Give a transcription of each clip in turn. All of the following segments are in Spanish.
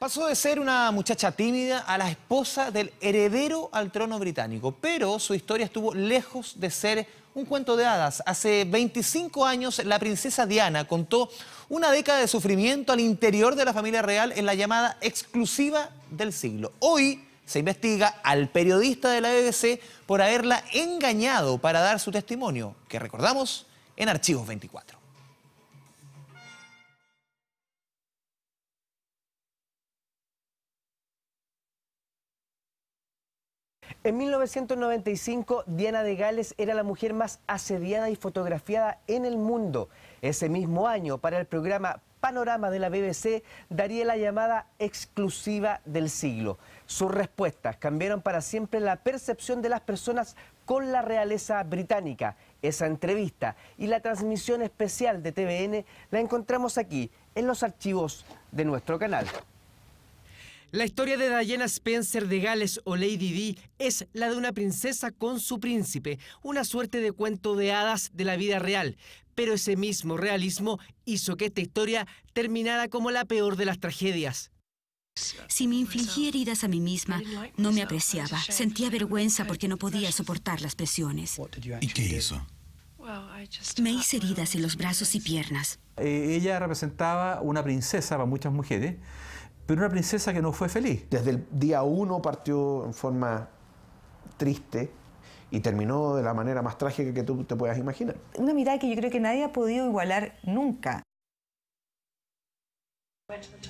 Pasó de ser una muchacha tímida a la esposa del heredero al trono británico, pero su historia estuvo lejos de ser un cuento de hadas. Hace 25 años, la princesa Diana contó una década de sufrimiento al interior de la familia real en la llamada exclusiva del siglo. Hoy se investiga al periodista de la BBC por haberla engañado para dar su testimonio, que recordamos en Archivos 24. En 1995, Diana de Gales era la mujer más asediada y fotografiada en el mundo. Ese mismo año, para el programa Panorama de la BBC, daría la llamada exclusiva del siglo. Sus respuestas cambiaron para siempre la percepción de las personas con la realeza británica. Esa entrevista y la transmisión especial de TVN la encontramos aquí, en los archivos de nuestro canal. La historia de Diana Spencer de Gales o Lady D, es la de una princesa con su príncipe, una suerte de cuento de hadas de la vida real, pero ese mismo realismo hizo que esta historia terminara como la peor de las tragedias. Si me infligí heridas a mí misma, no me apreciaba. Sentía vergüenza porque no podía soportar las presiones. ¿Y qué hizo? Me hice heridas en los brazos y piernas. Eh, ella representaba una princesa para muchas mujeres pero una princesa que no fue feliz. Desde el día uno partió en forma triste y terminó de la manera más trágica que tú te puedas imaginar. Una mirada que yo creo que nadie ha podido igualar nunca.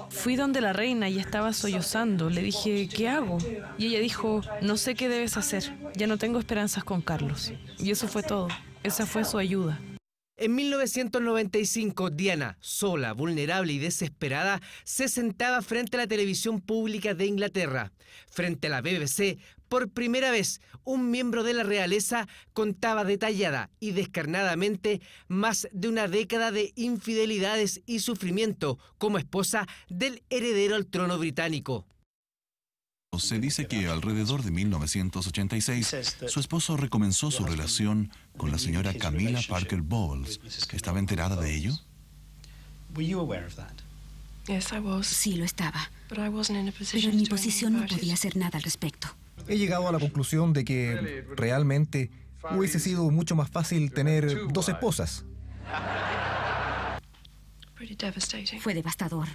Fui donde la reina y estaba sollozando. Le dije, ¿qué hago? Y ella dijo, no sé qué debes hacer. Ya no tengo esperanzas con Carlos. Y eso fue todo. Esa fue su ayuda. En 1995, Diana, sola, vulnerable y desesperada, se sentaba frente a la televisión pública de Inglaterra. Frente a la BBC, por primera vez, un miembro de la realeza contaba detallada y descarnadamente más de una década de infidelidades y sufrimiento como esposa del heredero al trono británico. Se dice que alrededor de 1986, este su esposo recomenzó su relación con la señora Camila Parker Bowles. ¿Estaba enterada de ello? Sí, lo estaba. Pero en mi posición no podía hacer nada al respecto. He llegado a la conclusión de que realmente hubiese sido mucho más fácil tener dos esposas. Fue devastador.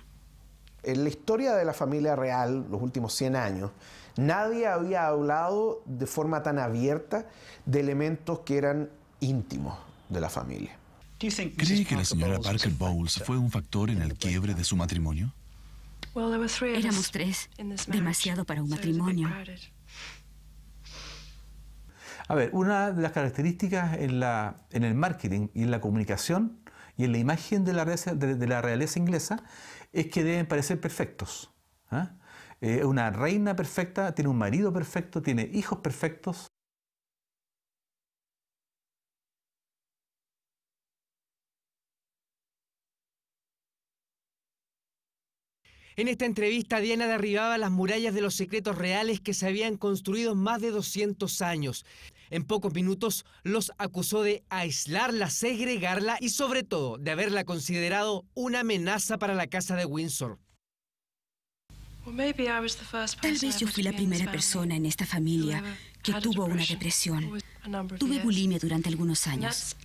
En la historia de la familia real, los últimos 100 años, nadie había hablado de forma tan abierta de elementos que eran íntimos de la familia. ¿Cree que la señora Parker Bowles fue un factor en el quiebre de su matrimonio? Éramos tres, demasiado para un matrimonio. A ver, una de las características en, la, en el marketing y en la comunicación y en la imagen de la realeza, inglesa es que deben parecer perfectos. ¿ah? Eh, una reina perfecta, tiene un marido perfecto, tiene hijos perfectos, En esta entrevista, Diana derribaba las murallas de los secretos reales que se habían construido más de 200 años. En pocos minutos los acusó de aislarla, segregarla y sobre todo de haberla considerado una amenaza para la casa de Windsor. Tal vez yo fui la primera persona en esta familia que tuvo una depresión. Tuve bulimia durante algunos años.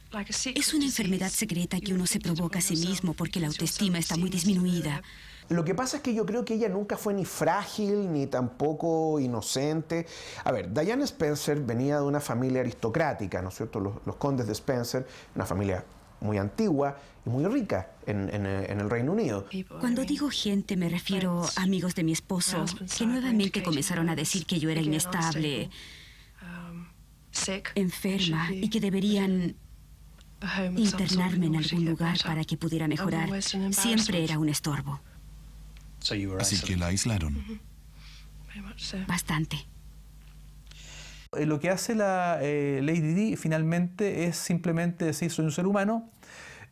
Es una enfermedad secreta que uno se provoca a sí mismo porque la autoestima está muy disminuida. Lo que pasa es que yo creo que ella nunca fue ni frágil ni tampoco inocente. A ver, Diane Spencer venía de una familia aristocrática, ¿no es cierto? Los, condes de Spencer, una familia muy antigua y muy rica en, en, el Reino Unido. Cuando digo gente me refiero a amigos de mi esposo, que nuevamente comenzaron a decir que yo era inestable, um, enferma y que deberían internarme en algún lugar para que pudiera mejorar. Siempre era un estorbo. Así que la aislaron. Bastante. Eh, lo que hace la eh, Lady D finalmente es simplemente decir soy un ser humano,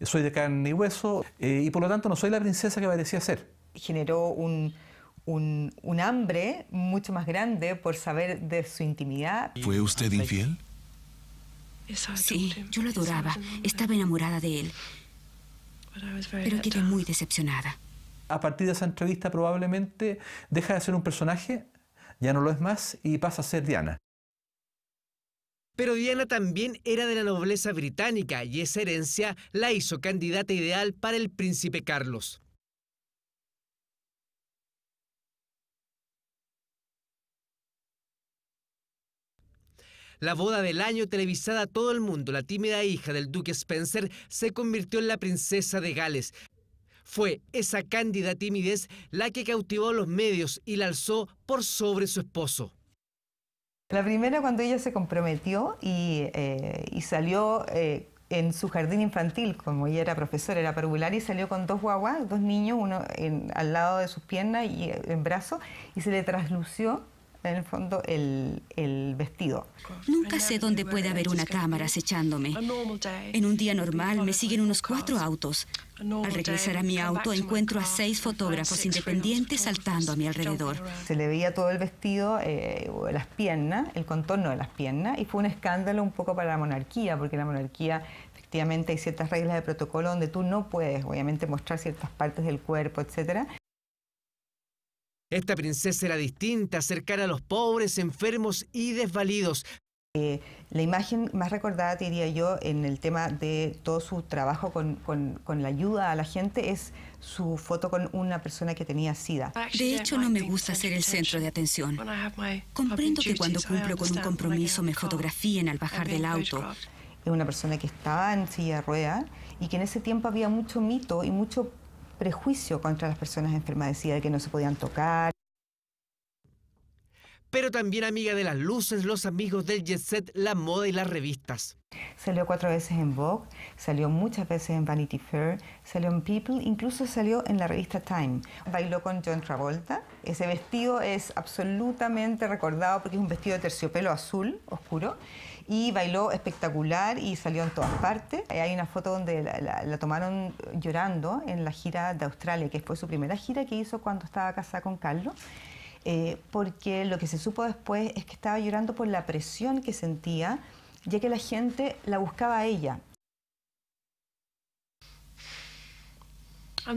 soy de carne y hueso eh, y por lo tanto no soy la princesa que parecía ser. Generó un, un, un hambre mucho más grande por saber de su intimidad. ¿Fue usted infiel? Sí, yo lo adoraba, estaba enamorada de él, pero quedé muy decepcionada a partir de esa entrevista probablemente deja de ser un personaje, ya no lo es más y pasa a ser Diana. Pero Diana también era de la nobleza británica y esa herencia la hizo candidata ideal para el príncipe Carlos. La boda del año televisada a todo el mundo, la tímida hija del duque Spencer se convirtió en la princesa de Gales, fue esa cándida timidez la que cautivó a los medios y la alzó por sobre su esposo. La primera cuando ella se comprometió y, eh, salió eh, en su jardín infantil, como ella era profesora, era parvular, y salió con dos guaguas, dos niños, uno al lado de sus piernas y en brazos, y se le traslució en el fondo el, el, vestido. Nunca sé dónde puede haber una cámara acechándome. Ah, en un día normal me siguen unos cuatro autos. Ah, Al regresar a mi auto encuentro a seis fotógrafos independientes saltando a mi alrededor. Se le veía todo el vestido, eh, las piernas, el contorno de las piernas, y fue un escándalo un poco para la monarquía, porque la monarquía efectivamente hay ciertas reglas de protocolo donde tú no puedes, obviamente, mostrar ciertas partes del cuerpo, etcétera, esta princesa era distinta, cercana a los pobres, enfermos y desvalidos. Eh, la imagen más recordada, diría yo, en el tema de todo su trabajo con, la ayuda a la gente es su foto con una persona que tenía SIDA. De hecho, no me gusta ser el centro de atención. Comprendo que cuando cumplo con un compromiso me fotografíen al bajar del auto. Es una persona que estaba en silla de rueda y que en ese tiempo había mucho mito y mucho prejuicio contra las personas enfermas que no se podían tocar. Pero también amiga de las luces, los amigos del jet set, la moda y las revistas. Salió cuatro veces en Vogue, salió muchas veces en Vanity Fair, salió en People, incluso salió en la revista Time. Bailó con John Travolta. Ese vestido es absolutamente recordado porque es un vestido de terciopelo azul oscuro y bailó espectacular y salió en todas partes. Eh, hay una foto donde la, tomaron llorando en la gira de Australia, que fue su primera gira que hizo cuando estaba casada con Carlos. Eh, porque lo que se supo después es que estaba llorando por la presión que sentía, ya que la gente la buscaba a ella.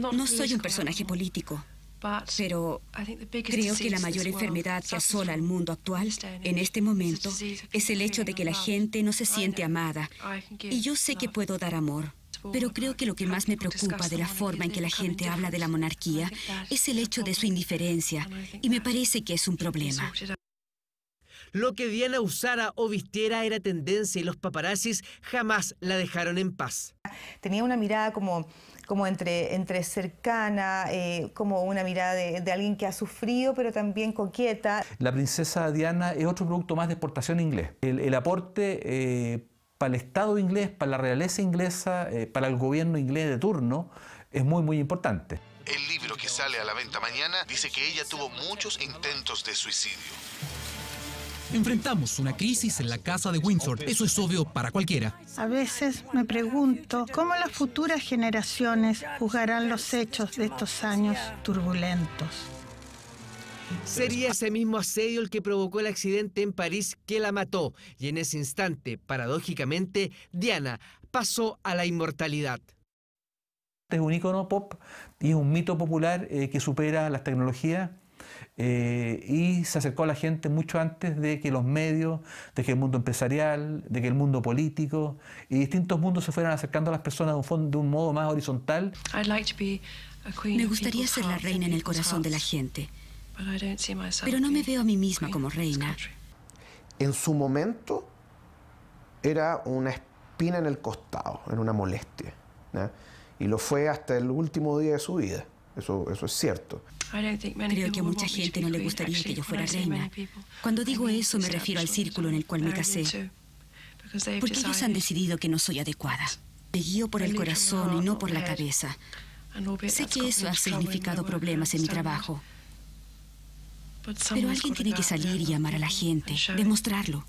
No soy un personaje político. Pero creo que la mayor enfermedad que asola al mundo actual en este momento es el hecho de que la gente no se siente amada. Y yo sé que puedo dar amor. Pero creo que lo que más me preocupa de la forma en que la gente habla de la monarquía es el hecho de su indiferencia, y me parece que es un problema. Lo que Diana usara o vistiera era tendencia y los paparazzis jamás la dejaron en paz. Tenía una mirada como como entre, entre cercana, eh, como una mirada de, alguien que ha sufrido, pero también coqueta. La princesa Diana es otro producto más de exportación inglés. El, aporte eh, para el Estado inglés, para la realeza inglesa, eh, para el gobierno inglés de turno, es muy, muy importante. El libro que sale a la venta mañana dice que ella tuvo muchos intentos de suicidio. Enfrentamos una crisis en la casa de Windsor. Eso es obvio para cualquiera. A veces me pregunto cómo las futuras generaciones juzgarán los hechos de estos años turbulentos. Sería ese mismo asedio el que provocó el accidente en París que la mató. Y en ese instante, paradójicamente, Diana pasó a la inmortalidad. Es un icono pop y es un mito popular eh, que supera las tecnologías eh, y se acercó a la gente mucho antes de que los medios, de que el mundo empresarial, de que el mundo político y distintos mundos se fueran acercando a las personas de un, modo más horizontal. Me gustaría ser la reina en el corazón de la gente, pero no me veo a mí misma como reina. En su momento era una espina en el costado, era una molestia, y lo fue hasta el último día de su vida. Eso, eso es cierto. Creo que a mucha gente no le gustaría que yo fuera reina. Cuando digo eso me refiero al círculo en el cual me casé. Porque ellos han decidido que no soy adecuada. Te guío por el corazón y no por la cabeza. Sé que eso ha significado problemas en mi trabajo. Pero alguien tiene que salir y amar a la gente, demostrarlo.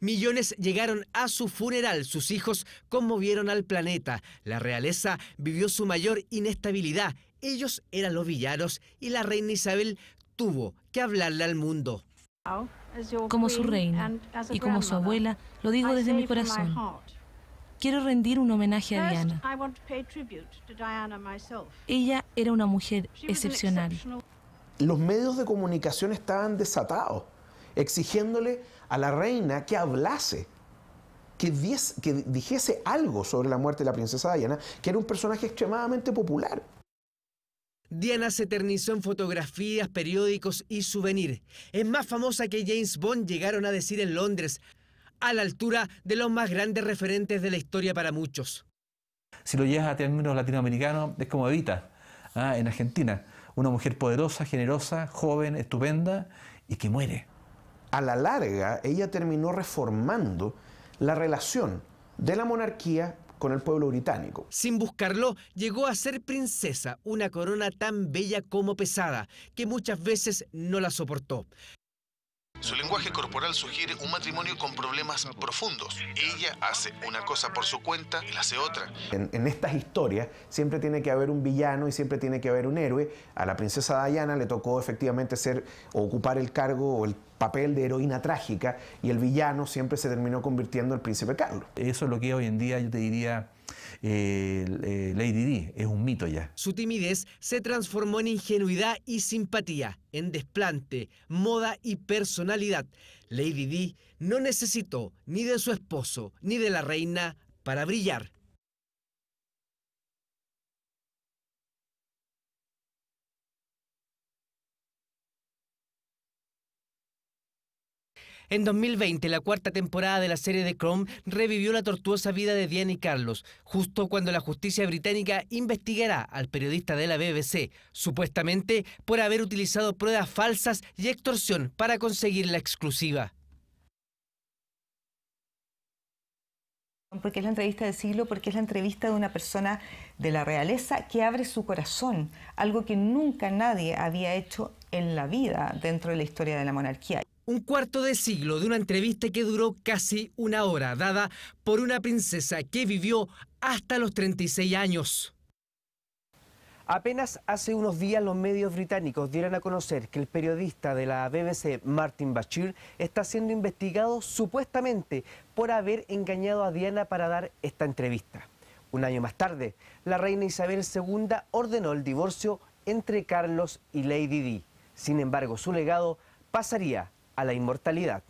Millones llegaron a su funeral, sus hijos conmovieron al planeta, la realeza vivió su mayor inestabilidad, ellos eran los villanos y la reina Isabel tuvo que hablarle al mundo. Como su reina y como su abuela, lo digo desde mi corazón. Quiero rendir un homenaje a Diana. Ella era una mujer excepcional. Los medios de comunicación estaban desatados, exigiéndole a la reina que hablase, que, dijese algo sobre la muerte de la princesa Diana, que era un personaje extremadamente popular. Diana se eternizó en fotografías, periódicos y souvenir. Es más famosa que James Bond, llegaron a decir en Londres, a la altura de los más grandes referentes de la historia para muchos. Si lo llevas a términos latinoamericanos, es como Evita, ¿ah? en Argentina. Una mujer poderosa, generosa, joven, estupenda y que muere a la larga ella terminó reformando la relación de la monarquía con el pueblo británico. Sin buscarlo, llegó a ser princesa, una corona tan bella como pesada, que muchas veces no la soportó. Su lenguaje corporal sugiere un matrimonio con problemas profundos. Ella hace una cosa por su cuenta, la hace otra. En, estas historias siempre tiene que haber un villano y siempre tiene que haber un héroe. A la princesa Diana le tocó efectivamente ser ocupar el cargo o el papel de heroína trágica y el villano siempre se terminó convirtiendo en el príncipe Carlos. Eso es lo que hoy en día yo te diría Lady Di es un mito ya. Su timidez se transformó en ingenuidad y simpatía, en desplante, moda y personalidad. Lady Di no necesitó ni de su esposo ni de la reina para brillar. En 2020, la cuarta temporada de la serie de Chrome revivió la tortuosa vida de Diane y Carlos, justo cuando la justicia británica investigará al periodista de la BBC, supuestamente por haber utilizado pruebas falsas y extorsión para conseguir la exclusiva. Porque es la entrevista del siglo, porque es la entrevista de una persona de la realeza que abre su corazón, algo que nunca nadie había hecho en la vida dentro de la historia de la monarquía. Un cuarto de siglo de una entrevista que duró casi una hora, dada por una princesa que vivió hasta los 36 años. Apenas hace unos días los medios británicos dieron a conocer que el periodista de la BBC, Martin Bachir, está siendo investigado supuestamente por haber engañado a Diana para dar esta entrevista. Un año más tarde, la reina Isabel II ordenó el divorcio entre Carlos y Lady Di. Sin embargo, su legado pasaría a la inmortalidad.